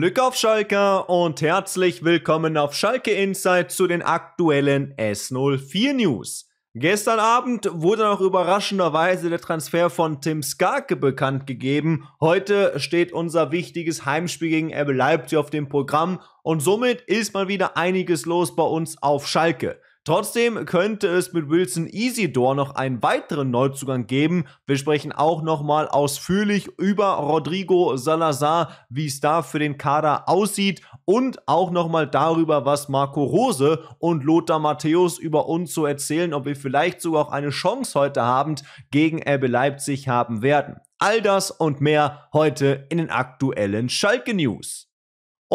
Glück auf Schalke und herzlich willkommen auf Schalke Insight zu den aktuellen S04 News. Gestern Abend wurde noch überraschenderweise der Transfer von Tim Skarke bekannt gegeben. Heute steht unser wichtiges Heimspiel gegen RB Leipzig auf dem Programm und somit ist mal wieder einiges los bei uns auf Schalke. Trotzdem könnte es mit Wilson Isidor noch einen weiteren Neuzugang geben. Wir sprechen auch nochmal ausführlich über Rodrigo Salazar, wie es da für den Kader aussieht und auch nochmal darüber, was Marco Rose und Lothar Matthäus über uns zu so erzählen, ob wir vielleicht sogar auch eine Chance heute Abend gegen Ebbe Leipzig haben werden. All das und mehr heute in den aktuellen Schalke News.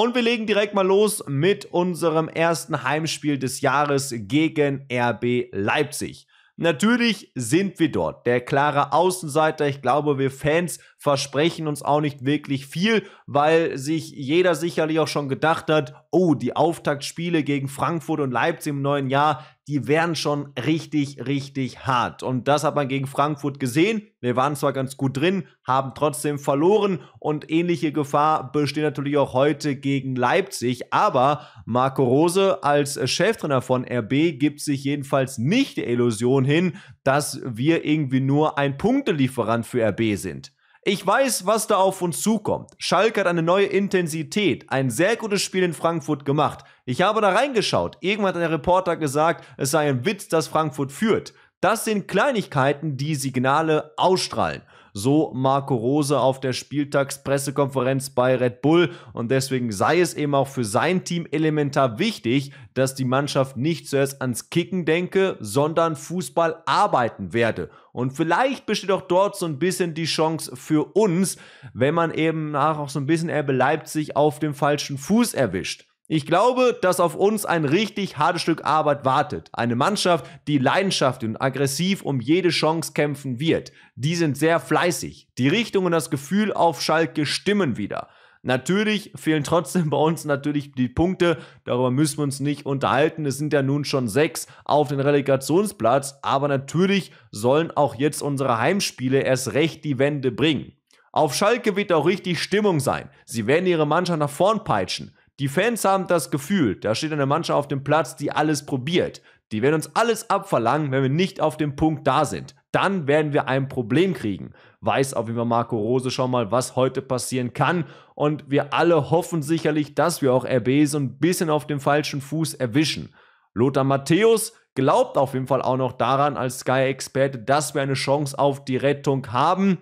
Und wir legen direkt mal los mit unserem ersten Heimspiel des Jahres gegen RB Leipzig. Natürlich sind wir dort der klare Außenseiter. Ich glaube, wir Fans versprechen uns auch nicht wirklich viel, weil sich jeder sicherlich auch schon gedacht hat, oh, die Auftaktspiele gegen Frankfurt und Leipzig im neuen Jahr, die wären schon richtig, richtig hart. Und das hat man gegen Frankfurt gesehen. Wir waren zwar ganz gut drin, haben trotzdem verloren und ähnliche Gefahr besteht natürlich auch heute gegen Leipzig. Aber Marco Rose als Cheftrainer von RB gibt sich jedenfalls nicht der Illusion hin, dass wir irgendwie nur ein Punktelieferant für RB sind. Ich weiß, was da auf uns zukommt. Schalke hat eine neue Intensität, ein sehr gutes Spiel in Frankfurt gemacht. Ich habe da reingeschaut. Irgendwann hat der Reporter gesagt, es sei ein Witz, dass Frankfurt führt. Das sind Kleinigkeiten, die Signale ausstrahlen. So Marco Rose auf der Spieltagspressekonferenz bei Red Bull. Und deswegen sei es eben auch für sein Team elementar wichtig, dass die Mannschaft nicht zuerst ans Kicken denke, sondern Fußball arbeiten werde. Und vielleicht besteht auch dort so ein bisschen die Chance für uns, wenn man eben nach auch so ein bisschen Erbe Leipzig auf dem falschen Fuß erwischt. Ich glaube, dass auf uns ein richtig hartes Stück Arbeit wartet. Eine Mannschaft, die leidenschaftlich und aggressiv um jede Chance kämpfen wird. Die sind sehr fleißig. Die Richtung und das Gefühl auf Schalke stimmen wieder. Natürlich fehlen trotzdem bei uns natürlich die Punkte. Darüber müssen wir uns nicht unterhalten. Es sind ja nun schon sechs auf den Relegationsplatz. Aber natürlich sollen auch jetzt unsere Heimspiele erst recht die Wende bringen. Auf Schalke wird auch richtig Stimmung sein. Sie werden ihre Mannschaft nach vorn peitschen. Die Fans haben das Gefühl, da steht eine Mannschaft auf dem Platz, die alles probiert. Die werden uns alles abverlangen, wenn wir nicht auf dem Punkt da sind. Dann werden wir ein Problem kriegen. Weiß auf jeden Fall Marco Rose schon mal, was heute passieren kann. Und wir alle hoffen sicherlich, dass wir auch RB so ein bisschen auf dem falschen Fuß erwischen. Lothar Matthäus glaubt auf jeden Fall auch noch daran als Sky-Experte, dass wir eine Chance auf die Rettung haben.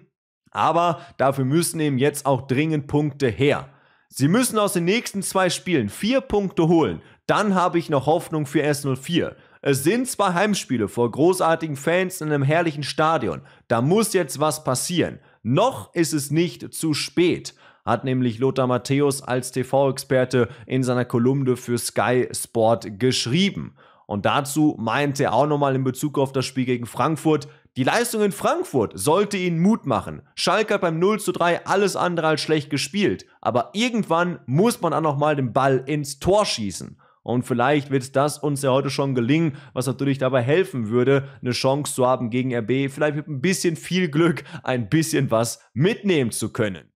Aber dafür müssen eben jetzt auch dringend Punkte her. Sie müssen aus den nächsten zwei Spielen vier Punkte holen. Dann habe ich noch Hoffnung für S04. Es sind zwei Heimspiele vor großartigen Fans in einem herrlichen Stadion. Da muss jetzt was passieren. Noch ist es nicht zu spät, hat nämlich Lothar Matthäus als TV-Experte in seiner Kolumne für Sky Sport geschrieben. Und dazu meinte er auch nochmal in Bezug auf das Spiel gegen Frankfurt, die Leistung in Frankfurt sollte ihnen Mut machen. Schalke hat beim 0 zu 3 alles andere als schlecht gespielt. Aber irgendwann muss man auch nochmal den Ball ins Tor schießen. Und vielleicht wird das uns ja heute schon gelingen, was natürlich dabei helfen würde, eine Chance zu haben gegen RB. Vielleicht mit ein bisschen viel Glück ein bisschen was mitnehmen zu können.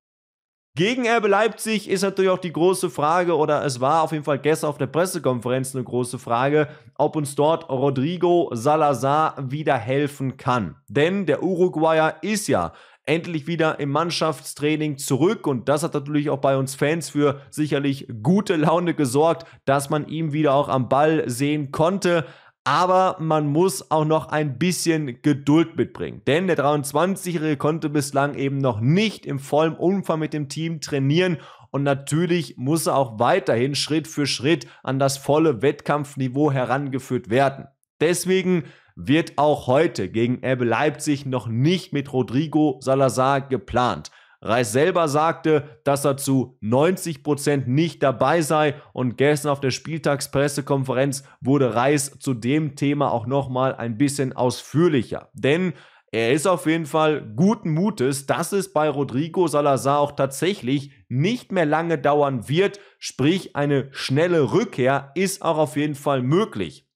Gegen Erbe Leipzig ist natürlich auch die große Frage, oder es war auf jeden Fall gestern auf der Pressekonferenz eine große Frage, ob uns dort Rodrigo Salazar wieder helfen kann. Denn der Uruguayer ist ja endlich wieder im Mannschaftstraining zurück. Und das hat natürlich auch bei uns Fans für sicherlich gute Laune gesorgt, dass man ihn wieder auch am Ball sehen konnte aber man muss auch noch ein bisschen Geduld mitbringen. Denn der 23-Jährige konnte bislang eben noch nicht im vollen Umfang mit dem Team trainieren und natürlich muss er auch weiterhin Schritt für Schritt an das volle Wettkampfniveau herangeführt werden. Deswegen wird auch heute gegen Ebbe Leipzig noch nicht mit Rodrigo Salazar geplant. Reis selber sagte, dass er zu 90 nicht dabei sei und gestern auf der Spieltagspressekonferenz wurde Reis zu dem Thema auch nochmal ein bisschen ausführlicher. Denn er ist auf jeden Fall guten Mutes, dass es bei Rodrigo Salazar auch tatsächlich nicht mehr lange dauern wird, sprich eine schnelle Rückkehr ist auch auf jeden Fall möglich.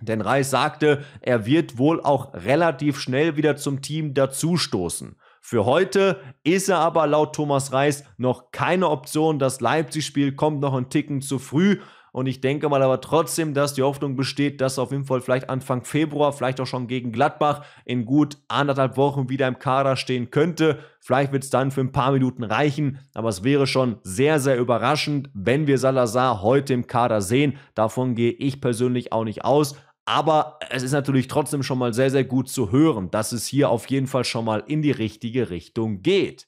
Denn Reis sagte, er wird wohl auch relativ schnell wieder zum Team dazustoßen. Für heute ist er aber laut Thomas Reis noch keine Option. Das Leipzig-Spiel kommt noch ein Ticken zu früh. Und ich denke mal aber trotzdem, dass die Hoffnung besteht, dass auf jeden Fall vielleicht Anfang Februar, vielleicht auch schon gegen Gladbach, in gut anderthalb Wochen wieder im Kader stehen könnte. Vielleicht wird es dann für ein paar Minuten reichen, aber es wäre schon sehr, sehr überraschend, wenn wir Salazar heute im Kader sehen. Davon gehe ich persönlich auch nicht aus. Aber es ist natürlich trotzdem schon mal sehr, sehr gut zu hören, dass es hier auf jeden Fall schon mal in die richtige Richtung geht.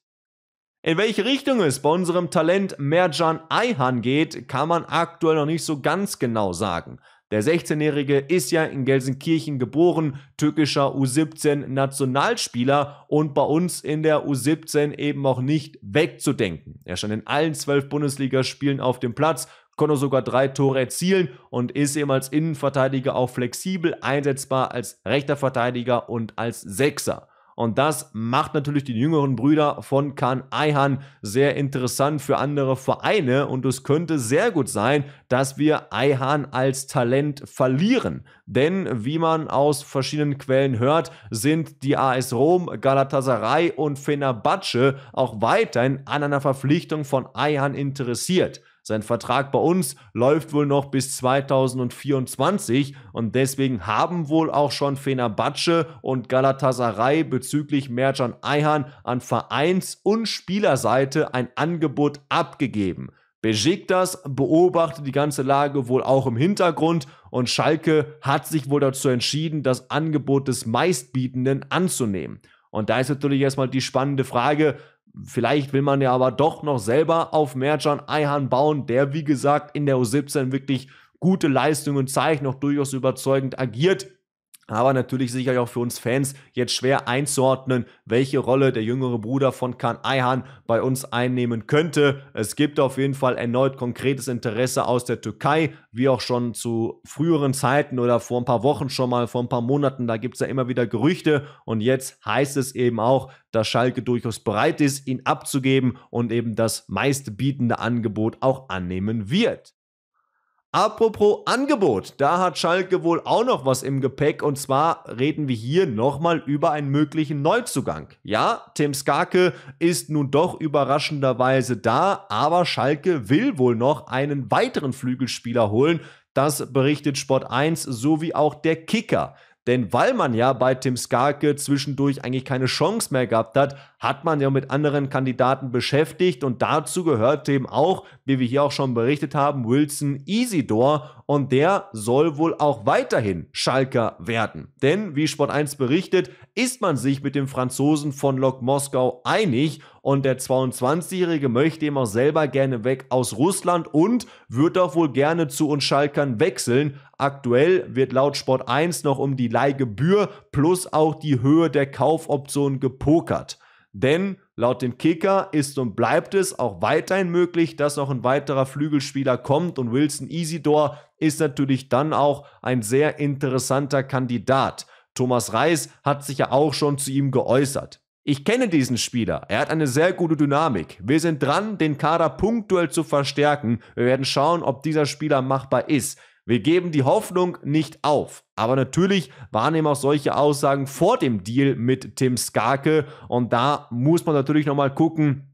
In welche Richtung es bei unserem Talent Merjan Ayhan geht, kann man aktuell noch nicht so ganz genau sagen. Der 16-Jährige ist ja in Gelsenkirchen geboren, türkischer U17-Nationalspieler und bei uns in der U17 eben auch nicht wegzudenken. Er stand in allen zwölf Bundesligaspielen auf dem Platz, konnte sogar drei Tore erzielen und ist eben als Innenverteidiger auch flexibel einsetzbar als rechter Verteidiger und als Sechser. Und das macht natürlich die jüngeren Brüder von Khan Aihan sehr interessant für andere Vereine. Und es könnte sehr gut sein, dass wir Aihan als Talent verlieren. Denn wie man aus verschiedenen Quellen hört, sind die AS Rom, Galatasaray und Fenerbahce auch weiterhin an einer Verpflichtung von Aihan interessiert. Sein Vertrag bei uns läuft wohl noch bis 2024 und deswegen haben wohl auch schon Fenerbahce und Galatasaray bezüglich Mercan Ayhan an Vereins- und Spielerseite ein Angebot abgegeben. Besiktas beobachtet die ganze Lage wohl auch im Hintergrund und Schalke hat sich wohl dazu entschieden, das Angebot des Meistbietenden anzunehmen. Und da ist natürlich erstmal die spannende Frage, Vielleicht will man ja aber doch noch selber auf Mercan Eihan bauen, der wie gesagt in der U17 wirklich gute Leistungen zeigt, noch durchaus überzeugend agiert. Aber natürlich sicherlich auch für uns Fans jetzt schwer einzuordnen, welche Rolle der jüngere Bruder von Khan Ayhan bei uns einnehmen könnte. Es gibt auf jeden Fall erneut konkretes Interesse aus der Türkei, wie auch schon zu früheren Zeiten oder vor ein paar Wochen schon mal, vor ein paar Monaten. Da gibt es ja immer wieder Gerüchte. Und jetzt heißt es eben auch, dass Schalke durchaus bereit ist, ihn abzugeben und eben das meistbietende Angebot auch annehmen wird. Apropos Angebot, da hat Schalke wohl auch noch was im Gepäck und zwar reden wir hier nochmal über einen möglichen Neuzugang. Ja, Tim Skarke ist nun doch überraschenderweise da, aber Schalke will wohl noch einen weiteren Flügelspieler holen. Das berichtet Sport 1 sowie auch der Kicker. Denn weil man ja bei Tim Skarke zwischendurch eigentlich keine Chance mehr gehabt hat, hat man ja mit anderen Kandidaten beschäftigt und dazu gehört eben auch, wie wir hier auch schon berichtet haben, Wilson Isidor und der soll wohl auch weiterhin Schalker werden. Denn, wie Sport 1 berichtet, ist man sich mit dem Franzosen von Lok Moskau einig und der 22-Jährige möchte eben auch selber gerne weg aus Russland und wird auch wohl gerne zu uns Schalkern wechseln. Aktuell wird laut Sport 1 noch um die Leihgebühr plus auch die Höhe der Kaufoption gepokert. Denn laut dem Kicker ist und bleibt es auch weiterhin möglich, dass noch ein weiterer Flügelspieler kommt und Wilson Isidor ist natürlich dann auch ein sehr interessanter Kandidat. Thomas Reis hat sich ja auch schon zu ihm geäußert. Ich kenne diesen Spieler. Er hat eine sehr gute Dynamik. Wir sind dran, den Kader punktuell zu verstärken. Wir werden schauen, ob dieser Spieler machbar ist. Wir geben die Hoffnung nicht auf. Aber natürlich waren eben auch solche Aussagen vor dem Deal mit Tim Skake. Und da muss man natürlich nochmal gucken,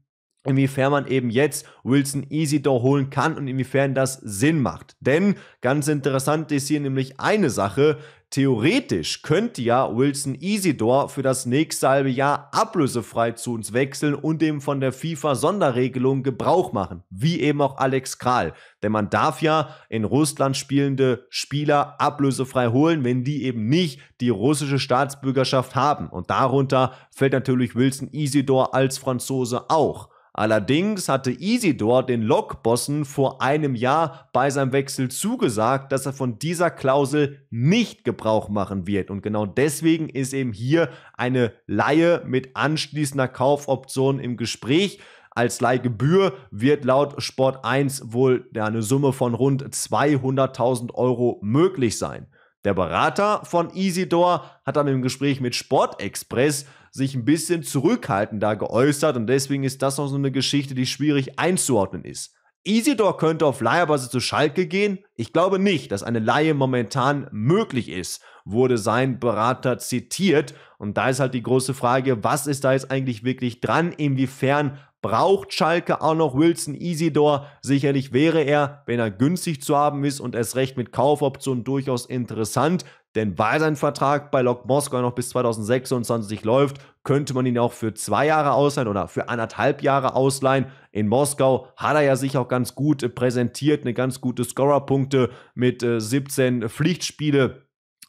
inwiefern man eben jetzt Wilson easy da holen kann und inwiefern das Sinn macht. Denn ganz interessant ist hier nämlich eine Sache, Theoretisch könnte ja Wilson Isidor für das nächste halbe Jahr ablösefrei zu uns wechseln und eben von der FIFA-Sonderregelung Gebrauch machen, wie eben auch Alex Kral. Denn man darf ja in Russland spielende Spieler ablösefrei holen, wenn die eben nicht die russische Staatsbürgerschaft haben. Und darunter fällt natürlich Wilson Isidor als Franzose auch. Allerdings hatte Isidor den Lokbossen vor einem Jahr bei seinem Wechsel zugesagt, dass er von dieser Klausel nicht Gebrauch machen wird. Und genau deswegen ist eben hier eine Laie mit anschließender Kaufoption im Gespräch. Als Leihgebühr wird laut Sport 1 wohl eine Summe von rund 200.000 Euro möglich sein. Der Berater von Isidor hat dann im Gespräch mit Sport Express sich ein bisschen zurückhaltender geäußert und deswegen ist das noch so eine Geschichte, die schwierig einzuordnen ist. Isidor könnte auf Leihbasis zu Schalke gehen? Ich glaube nicht, dass eine Laie momentan möglich ist, wurde sein Berater zitiert. Und da ist halt die große Frage, was ist da jetzt eigentlich wirklich dran? Inwiefern braucht Schalke auch noch Wilson Isidor? Sicherlich wäre er, wenn er günstig zu haben ist und erst recht mit Kaufoption durchaus interessant. Denn weil sein Vertrag bei Lok Moskau noch bis 2026 läuft, könnte man ihn auch für zwei Jahre ausleihen oder für anderthalb Jahre ausleihen. In Moskau hat er ja sich auch ganz gut äh, präsentiert, eine ganz gute Scorerpunkte mit 17 äh, Pflichtspiele.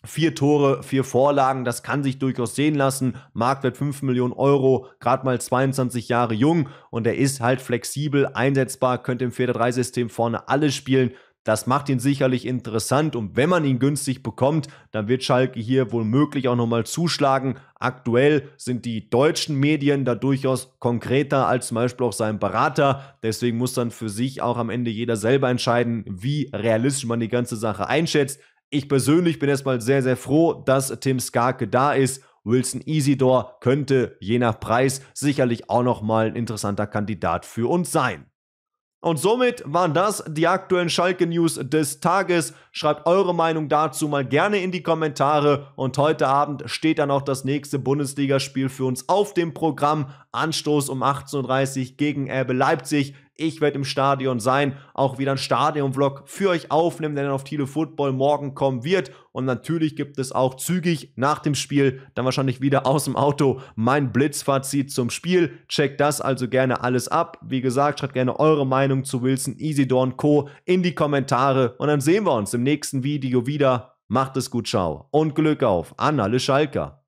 Vier Tore, vier Vorlagen, das kann sich durchaus sehen lassen. Marktwert 5 Millionen Euro, gerade mal 22 Jahre jung und er ist halt flexibel einsetzbar, könnte im 4-3-System vorne alles spielen. Das macht ihn sicherlich interessant und wenn man ihn günstig bekommt, dann wird Schalke hier womöglich auch nochmal zuschlagen. Aktuell sind die deutschen Medien da durchaus konkreter als zum Beispiel auch sein Berater. Deswegen muss dann für sich auch am Ende jeder selber entscheiden, wie realistisch man die ganze Sache einschätzt. Ich persönlich bin erstmal sehr, sehr froh, dass Tim Skarke da ist Wilson Isidor könnte je nach Preis sicherlich auch nochmal ein interessanter Kandidat für uns sein. Und somit waren das die aktuellen Schalke News des Tages. Schreibt eure Meinung dazu mal gerne in die Kommentare. Und heute Abend steht dann auch das nächste Bundesligaspiel für uns auf dem Programm. Anstoß um 18.30 Uhr gegen Erbe Leipzig. Ich werde im Stadion sein, auch wieder ein Stadion-Vlog für euch aufnehmen, der dann auf Tilo Football morgen kommen wird. Und natürlich gibt es auch zügig nach dem Spiel, dann wahrscheinlich wieder aus dem Auto, mein Blitzfazit zum Spiel. Checkt das also gerne alles ab. Wie gesagt, schreibt gerne eure Meinung zu Wilson, Isidor und Co. in die Kommentare. Und dann sehen wir uns im nächsten Video wieder. Macht es gut, ciao und Glück auf an alle Schalker.